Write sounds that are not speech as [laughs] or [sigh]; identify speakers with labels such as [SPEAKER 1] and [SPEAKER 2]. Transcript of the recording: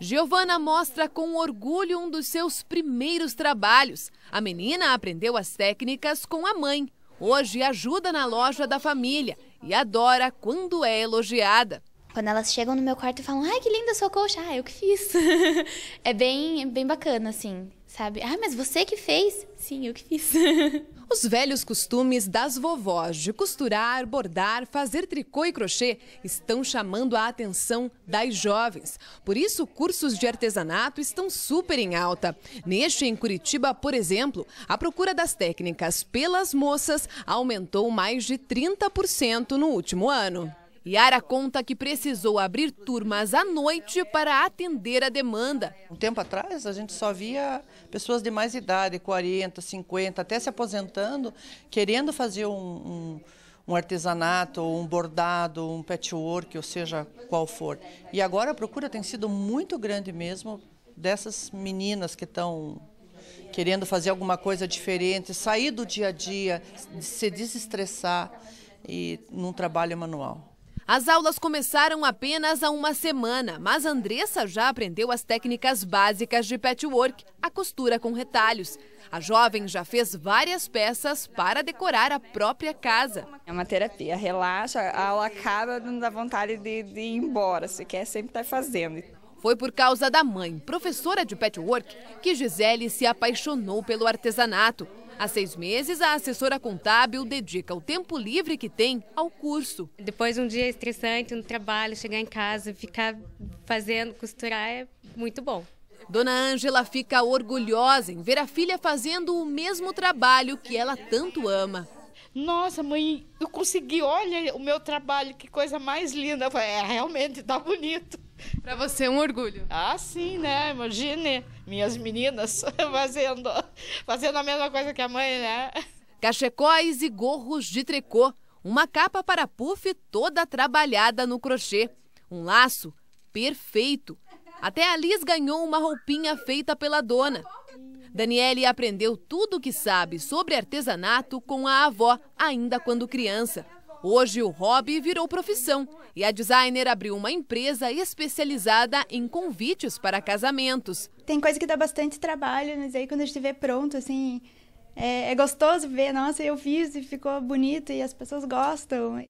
[SPEAKER 1] Giovana mostra com orgulho um dos seus primeiros trabalhos. A menina aprendeu as técnicas com a mãe. Hoje ajuda na loja da família e adora quando é elogiada. Quando elas chegam no meu quarto e falam, ai que linda sua colcha, ah, eu que fiz. [laughs] é bem, bem bacana, assim. Sabe? Ah, mas você que fez? Sim, eu que fiz. [laughs] Os velhos costumes das vovós de costurar, bordar, fazer tricô e crochê estão chamando a atenção das jovens. Por isso, cursos de artesanato estão super em alta. Neste, em Curitiba, por exemplo, a procura das técnicas pelas moças aumentou mais de 30% no último ano. Yara conta que precisou abrir turmas à noite
[SPEAKER 2] para atender a demanda. Um tempo atrás, a gente só via pessoas de mais idade, 40, 50, até se aposentando, querendo fazer um, um, um artesanato, um bordado, um patchwork, ou seja, qual for. E agora a procura tem sido muito grande mesmo dessas meninas que estão querendo fazer alguma coisa diferente, sair do dia a dia, se desestressar e num trabalho manual. As aulas começaram apenas há uma semana, mas
[SPEAKER 1] Andressa já aprendeu as técnicas básicas de patchwork, a costura com retalhos. A jovem já fez várias peças para decorar a própria casa. É uma terapia, relaxa, a aula acaba, da vontade de, de ir embora, se quer sempre estar tá fazendo. Foi por causa da mãe, professora de patchwork, que Gisele se apaixonou pelo artesanato. Há seis meses, a assessora contábil dedica o tempo livre que tem ao curso. Depois de um dia estressante no trabalho, chegar em casa, ficar fazendo, costurar é muito bom. Dona Ângela fica orgulhosa em ver a filha
[SPEAKER 3] fazendo o mesmo trabalho que ela tanto ama. Nossa, mãe, eu consegui, olha o meu trabalho, que coisa mais linda. É, realmente, tá bonito. Para você é um orgulho. Ah, sim, né? Imagine minhas meninas [laughs] fazendo, fazendo a mesma coisa que a mãe, né? Cachecóis e gorros de tricô. Uma
[SPEAKER 1] capa para puff toda trabalhada no crochê. Um laço perfeito. Até a Liz ganhou uma roupinha feita pela dona. Daniele aprendeu tudo o que sabe sobre artesanato com a avó, ainda quando criança. Hoje, o hobby virou profissão e a designer abriu uma empresa especializada em convites para casamentos. Tem coisa que dá bastante trabalho, mas aí quando a gente vê pronto,
[SPEAKER 3] assim, é, é gostoso ver. Nossa, eu fiz e ficou bonito e as pessoas gostam.